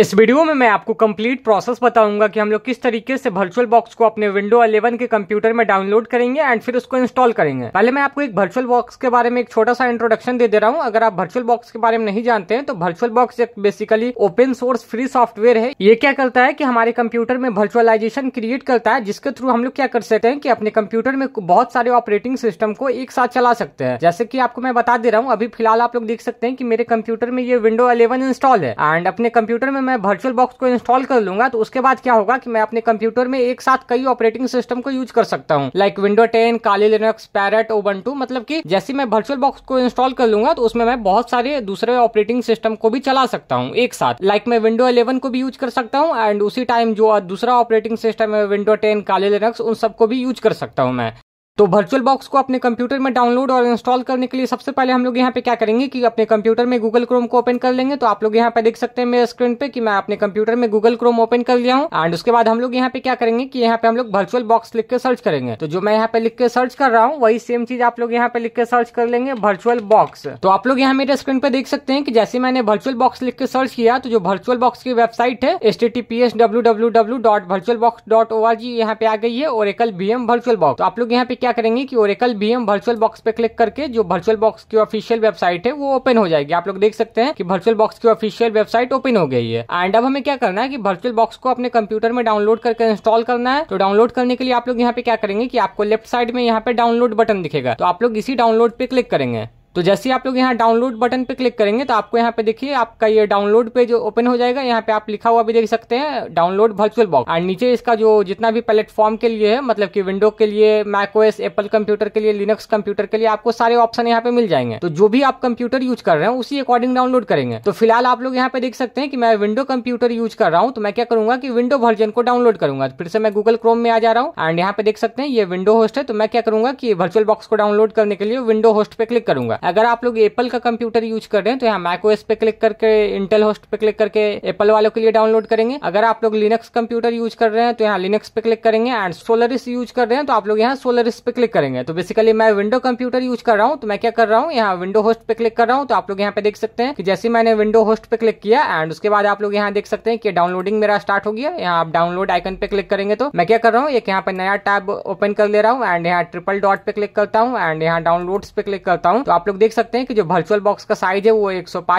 इस वीडियो में मैं आपको कंप्लीट प्रोसेस बताऊंगा कि हम लोग किस तरीके से वर्चुअल बॉक्स को अपने विंडो 11 के कंप्यूटर में डाउनलोड करेंगे एंड फिर उसको इंस्टॉल करेंगे पहले मैं आपको एक वर्चुअल बॉक्स के बारे में एक छोटा सा इंट्रोडक्शन दे दे रहा हूं अगर आप वर्चुअल बॉक्स के बारे में नहीं जानते हैं तो वर्चुअल बॉक्स एक basically open source free software है ये क्या करता है की हमारे कंप्यूटर में वर्चुअलाइजेशन क्रिएट करता है जिसके थ्रू हम लोग क्या कर सकते हैं की अपने कंप्यूटर में बहुत सारे ऑपरेटिंग सिस्टम को एक साथ चला सकते हैं जैसे की आपको मैं बता दे रहा हूँ अभी फिलहाल आप लोग देख सकते हैं की मेरे कंप्यूटर में ये विंडो अलेवन इंस्टॉल है एंड अपने कंप्यूटर में मैं वर्चुअल बॉक्स को इंस्टॉल कर लूंगा तो उसके बाद क्या होगा कि मैं अपने कंप्यूटर में एक साथ कई ऑपरेटिंग सिस्टम को यूज कर सकता हूँ like window ten Kali Linux Parrot two मतलब की जैसे मैं वर्चुअल बॉक्स को इंस्टॉल कर लूंगा तो उसमें मैं बहुत सारे दूसरे ऑपरेटिंग सिस्टम को भी चला सकता हूँ एक साथ लाइक मैं विंडो इलेवन को भी यूज कर सकता हूँ एंड उसी टाइम जो दूसरा ऑपरेटिंग सिस्टम है विंडो टेन काले लिनक्स उन सबको भी यूज कर सकता हूँ मैं तो वर्चुअल बॉक्स को अपने कंप्यूटर में डाउनलोड और इंस्टॉल करने के लिए सबसे पहले हम लोग यहाँ पे क्या करेंगे कि अपने कंप्यूटर में गूगल क्रोम को ओपन कर लेंगे तो आप लोग यहाँ पे देख सकते हैं मेरे स्क्रीन पे कि मैं अपने कंप्यूटर में गूगल क्रोम ओपन कर लिया हूँ एंड उसके बाद हम लोग यहाँ पे क्या करेंगे कि यहाँ पे हम लोग वर्चुअल बॉक्स लिख के सर्च करेंगे तो जो मैं यहाँ पे लिख के सर्च कर रहा हूँ वही सेम चीज आप लोग यहाँ पे लिख के सर्च कर लेंगे वर्चुअल बॉक्स तो आप लोग यहाँ मेरे स्क्रीन पे देख सकते हैं कि जैसे मैंने वर्चुअल बॉक्स लिख के सर्च किया तो जो वर्चुअल बॉक्स की वेबसाइट है S T T P S W W W dot virtual box dot O R G यहाँ पे आ गई है और Oracle V M virtual box तो आप लोग यहाँ पे क्या करेंगे कि Oracle V M virtual box पे क्लिक करके जो वर्चुअल बॉक्स की ऑफिशियल वेबसाइट है वो ओपन हो जाएगी आप लोग देख सकते हैं कि वर्चुअल बॉक्स की ऑफिशियल वेबसाइट ओपन हो गई है एंड अब हमें क्या करना है कि वर्चुअल बॉक्स को अपने कंप्यूटर में डाउनलोड करके इंस्टॉल करना है तो डाउनलोड करने के लिए आप लोग यहाँ पे क्या करेंगे कि आपको लेफ्ट साइड में यहाँ पे डाउनलोड बटन दिखेगा तो आप लोग इसी डाउनलोड पे क्लिक करेंगे तो जैसे ही आप लोग यहाँ डाउनलोड बटन पे क्लिक करेंगे तो आपको यहाँ पे देखिए आपका ये डाउनलोड पेज ओपन हो जाएगा यहाँ पे आप लिखा हुआ भी देख सकते हैं डाउनलोड वर्चुअल बॉक्स और नीचे इसका जो जितना भी प्लेटफॉर्म के लिए है मतलब कि विंडो के लिए मैकोएस एप्पल कंप्यूटर के लिए लिनक्स कंप्यूटर के लिए आपको सारे ऑप्शन यहाँ पे मिल जाएंगे तो जो भी आप कंप्यूटर यूज कर रहे हैं उसी अकॉर्डिंग डाउनलोड करेंगे तो फिलहाल आप लोग यहाँ पे देख सकते हैं कि मैं विंडो कंप्यूटर यूज कर रहा हूँ तो मैं क्या करूंगा कि विंडो वर्जन को डाउनलोड करूंगा फिर से मैं गूगल क्रोम में आ जा रहा हूँ एंड यहाँ पे देख सकते हैं ये विंडो होस्ट है तो मैं क्या करूंगा कि वर्चुअल बॉक्स को डाउनलोड करने के लिए विंडो होस्ट पे क्लिक करूंगा अगर आप लोग एप्पल का कंप्यूटर यूज कर रहे हैं तो यहाँ एस पे क्लिक करके इंटेल होस्ट पे क्लिक करके एप्पल वालों के लिए डाउनलोड करेंगे अगर आप लोग लिनक्स कंप्यूटर यूज कर रहे हैं तो यहाँ लिनक्स पे क्लिक करेंगे एंड सोलरिस यूज कर रहे हैं तो आप लोग यहाँ सोलरिस पे क्लिक करेंगे तो बेसिकली मैं विंडो कंप्यूटर यूज कर रहा हूँ तो मैं क्या कर रहा हूँ यहाँ विंडो होस्ट पे क्लिक कर रहा हूँ तो आप लोग यहाँ पे देख सकते हैं कि जैसे मैंने विंडो होस्ट पे क्लिक किया एंड उसके बाद आप लोग यहाँ देख सकते हैं कि डाउनलोडिंग मेरा स्टार्ट हो गया यहाँ आप डाउनलोड आइकन पे क्लिक करेंगे तो मैं क्या कर रहा हूँ एक यहाँ पे नया टैब ओपन कर ले रहा हूँ एंड यहाँ ट्रिपल डॉट पे क्लिक करता हूँ एंड यहाँ डाउनलोड्स पे क्लिक करता हूँ तो आप लोग लोग देख सकते हैं कि जो वर्चुअल बॉक्स का साइज है वो एक सौ का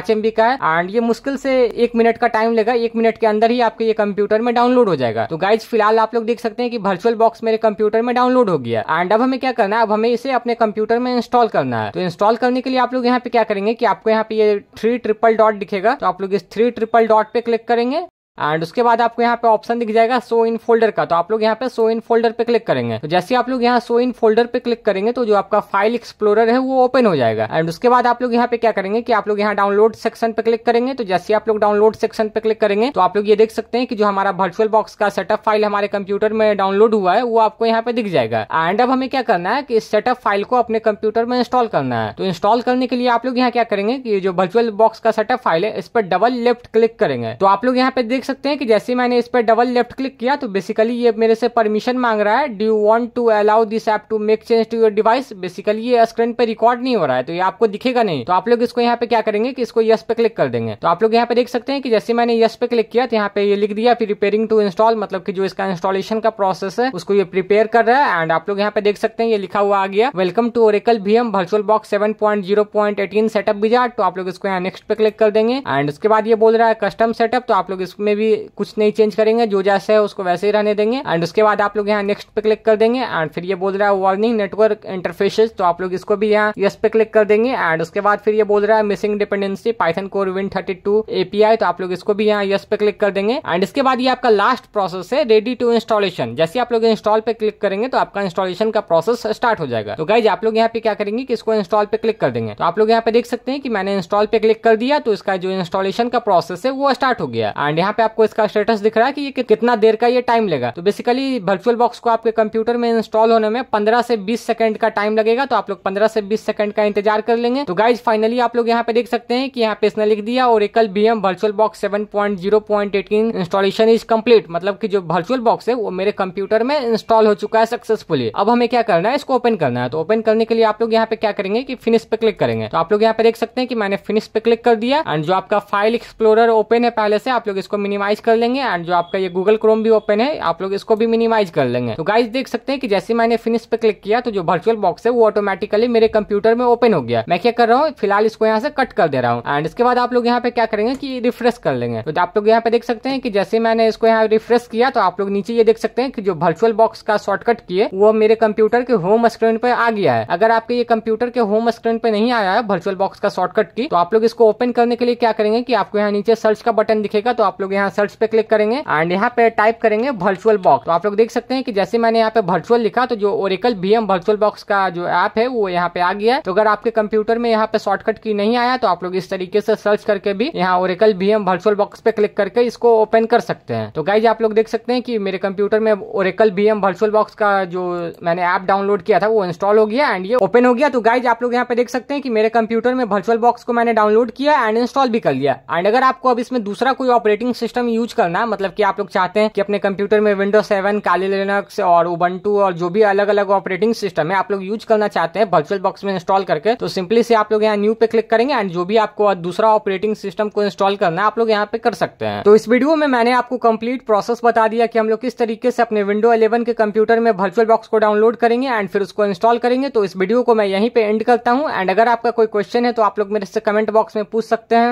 है एंड ये मुश्किल से एक मिनट का टाइम लेगा एक मिनट के अंदर ही आपके ये कंप्यूटर में डाउनलोड हो जाएगा तो गाइज फिलहाल आप लोग देख सकते हैं कि वर्चुअल बॉक्स मेरे कंप्यूटर में डाउनलोड हो गया एंड अब हमें क्या करना है अब हमें इसे अपने कंप्यूटर में इंस्टॉल करना है तो इंस्टॉल करने के लिए आप लोग यहाँ पे क्या करेंगे कि आपको यहाँ पे ये थ्री ट्रिपल डॉट दिखेगा तो आप लोग इस थ्री ट्रिपल डॉट पे क्लिक करेंगे एंड उसके बाद आपको यहाँ पे ऑप्शन दिख जाएगा सो इन फोल्डर का तो आप लोग यहाँ पे सो इन फोल्डर पे क्लिक करेंगे तो जैसे आप लोग यहाँ सो इन फोल्डर पे क्लिक करेंगे तो जो आपका फाइल एक्सप्लोरर है वो ओपन हो जाएगा एंड उसके बाद आप लोग यहाँ पे क्या करेंगे कि आप लोग यहाँ डाउनलोड सेक्शन पे क्लिक करेंगे तो जैसे आप लोग डाउनलोड सेक्शन पे क्लिक करेंगे तो आप लोग ये देख सकते हैं कि जो हमारा वर्चुअल बॉक्स का सेटअप फाइल हमारे कंप्यूटर में डाउनलोड हुआ है वो आपको यहाँ पे दिख जाएगा एंड अब हमें क्या करना है कि इस सेटअप फाइल को अपने कंप्यूटर में इंस्टॉल करना है तो इंस्टॉल करने के लिए आप लोग यहाँ क्या करेंगे कि जो वर्चुअल बॉक्स का सेटअप फाइल है इस पर डबल लेफ्ट क्लिक करेंगे तो आप लोग यहाँ पे देख देख सकते हैं कि जैसे मैंने इस पर डबल लेफ्ट क्लिक किया तो बेसिकली ये मेरे से परमिशन मांग रहा है do you want to allow this app to make change to your device basically ये स्क्रीन पर रिकॉर्ड नहीं हो रहा है तो ये आपको दिखेगा नहीं तो आप लोग इसको यहाँ पे क्या करेंगे कि इसको यस पे क्लिक कर देंगे तो आप लोग यहाँ पे देख सकते हैं कि जैसे मैंने यस पे क्लिक किया तो यहाँ पे ये लिख दिया फिर रिपेयरिंग टू इंस्टॉल मतलब की जो इसका इंस्टॉलेशन का प्रोसेस है उसको ये प्रिपेयर कर रहा है एंड आप लोग यहाँ पे देख सकते हैं ये लिखा हुआ आ गया welcome to Oracle VM virtual box seven point zero point eighteen setup wizard तो आप लोग इसको यहाँ नेक्स्ट पे क्लिक कर देंगे एंड उसके बाद ये बोल रहा है कस्टम सेटअप तो आप लोग इसमें इसमें भी कुछ नहीं चेंज करेंगे जो जैसा है उसको वैसे ही रहने देंगे एंड उसके बाद आप लोग यहाँ नेक्स्ट पे क्लिक कर देंगे एंड फिर ये बोल रहा है वार्निंग नेटवर्क इंटरफेसेस तो आप लोग इसको भी यहाँ यस पे क्लिक कर देंगे एंड उसके बाद फिर ये बोल रहा है missing dependency Python core win thirty two API तो आप लोग इसको भी यहाँ यस पे क्लिक कर देंगे एंड इसके बाद ये आपका लास्ट प्रोसेस है रेडी टू इंस्टॉलेशन जैसे आप लोग इंस्टॉल पे क्लिक करेंगे तो आपका इंस्टॉलेशन का प्रोसेस स्टार्ट हो जाएगा तो गाइज आप लोग यहाँ पे क्या करेंगे कि इसको इंस्टॉल पे क्लिक कर देंगे तो आप लोग यहाँ पे देख सकते हैं कि मैंने इंस्टॉल पे क्लिक कर दिया तो इसका जो इंस्टॉलेशन का प्रोसेस है वो स्टार्ट हो गया एंड यहाँ पे आपको इसका स्टेटस दिख रहा है कि ये कि, कितना देर का ये टाइम लेगा तो बेसिकली वर्चुअल बॉक्स को आपके कंप्यूटर में इंस्टॉल होने में पंद्रह से बीस सेकंड का टाइम लगेगा तो आप लोग पंद्रह से बीस सेकंड का इंतजार कर लेंगे तो गाइज फाइनली आप लोग यहाँ पे देख सकते हैं कि यहाँ पे इसने लिख दिया और Oracle V M virtual box seven point zero point eighteen installation is complete मतलब की जो वर्चुअल बॉक्स है वो मेरे कंप्यूटर में इंस्टॉल हो चुका है सक्सेसफुली अब हमें क्या करना है इसको ओपन करना है तो ओपन करने के लिए आप लोग यहाँ पे क्या करेंगे कि फिनिश पे क्लिक करेंगे तो आप लोग यहाँ पे देख सकते हैं कि मैंने फिनिश पे क्लिक कर दिया एंड जो आपका फाइल एक्सप्लोरर ओपन है पहले से आप लोग इसको मिनिमाइज कर लेंगे एंड जो आपका ये गूगल क्रोम भी ओपन है आप लोग इसको भी मिनिमाइज कर लेंगे तो गाइज देख सकते हैं कि जैसे मैंने फिनिश पे क्लिक किया तो जो वर्चुअल बॉक्स है वो ऑटोमेटिकली मेरे कंप्यूटर में ओपन हो गया मैं क्या कर रहा हूँ फिलहाल इसको यहाँ से कट कर दे रहा हूँ एंड इसके बाद आप लोग यहाँ पे क्या करेंगे कि रिफ्रेश कर लेंगे तो आप लोग यहाँ पे देख सकते हैं कि जैसे मैंने इसको यहाँ रिफ्रेश किया तो आप लोग नीचे ये देख सकते हैं कि जो वर्चुअल बॉक्स का शॉर्टकट किए वो मेरे कंप्यूटर के होम स्क्रीन पे आ गया है अगर आपके ये कंप्यूटर के होम स्क्रीन पे नहीं आया है वर्चुअल बॉक्स का शॉर्टकट की तो आप लोग इसको ओपन करने के लिए क्या करेंगे कि आपको यहाँ नीचे सर्च का बटन दिखेगा तो आप लोग यहाँ यहाँ सर्च पे क्लिक करेंगे एंड यहाँ पे टाइप करेंगे वर्चुअल बॉक्स तो आप लोग देख सकते हैं कि जैसे मैंने यहाँ पे वर्चुअल लिखा तो जो ओरिकल एम वर्चुअल बॉक्स का जो ऐप है वो यहाँ पे आ गया तो अगर आपके कंप्यूटर में यहाँ पे शॉर्टकट की नहीं आया तो आप लोग इस तरीके से सर्च करके भी यहाँ ओरिकल एम वर्चुअल बॉक्स पे क्लिक करके इसको ओपन कर सकते हैं तो गाइज आप लोग देख सकते हैं कि मेरे कंप्यूटर में ओरिकल एम वर्चुअल बॉक्स का जो मैंने ऐप डाउनलोड किया था वो इंस्टॉल हो गया एंड ये ओपन हो गया तो गाइज आप लोग यहाँ पे देख सकते हैं कि मेरे कंप्यूटर में वर्चुअल बॉक्स को मैंने डाउनलोड किया एंड इंस्टॉल भी कर लिया एंड अगर आपको अब इसमें दूसरा कोई ऑपरेटिंग सिस्टम सिस्टम यूज करना मतलब कि आप लोग चाहते हैं कि अपने कंप्यूटर में विंडो सेवन काली लिनक्स और उबंटू और जो भी अलग अलग ऑपरेटिंग सिस्टम है आप लोग यूज करना चाहते हैं वर्चुअल बॉक्स में इंस्टॉल करके तो सिंपली से आप लोग यहाँ न्यू पे क्लिक करेंगे एंड जो भी आपको दूसरा ऑपरेटिंग सिस्टम को इंस्टॉल करना है आप लोग यहाँ पे कर सकते हैं तो इस वीडियो में मैंने आपको कंप्लीट प्रोसेस बता दिया कि हम लोग किस तरीके से अपने विंडो इलेवन के कंप्यूटर में वर्चुअल बॉक्स को डाउनलोड करेंगे एंड फिर उसको इंस्टॉल करेंगे तो इस वीडियो को मैं यहीं पे एंड करता हूँ एंड अगर आपका कोई क्वेश्चन है तो आप लोग मेरे से कमेंट बॉक्स में पूछ सकते हैं